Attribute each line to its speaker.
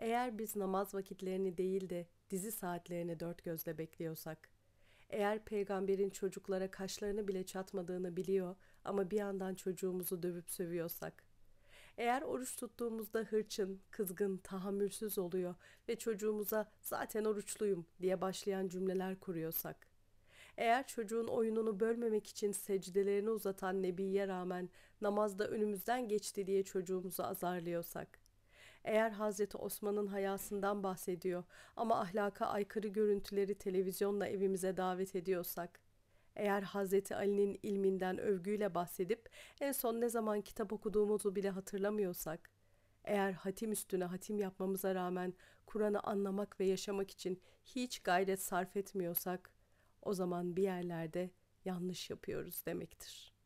Speaker 1: Eğer biz namaz vakitlerini değil de dizi saatlerini dört gözle bekliyorsak, eğer peygamberin çocuklara kaşlarını bile çatmadığını biliyor ama bir yandan çocuğumuzu dövüp sövüyorsak, eğer oruç tuttuğumuzda hırçın, kızgın, tahammülsüz oluyor ve çocuğumuza zaten oruçluyum diye başlayan cümleler kuruyorsak, eğer çocuğun oyununu bölmemek için secdelerini uzatan Nebi'ye rağmen namazda önümüzden geçti diye çocuğumuzu azarlıyorsak, eğer Hazreti Osman'ın hayasından bahsediyor ama ahlaka aykırı görüntüleri televizyonla evimize davet ediyorsak, eğer Hazreti Ali'nin ilminden övgüyle bahsedip en son ne zaman kitap okuduğumuzu bile hatırlamıyorsak, eğer hatim üstüne hatim yapmamıza rağmen Kur'an'ı anlamak ve yaşamak için hiç gayret sarf etmiyorsak, o zaman bir yerlerde yanlış yapıyoruz demektir.''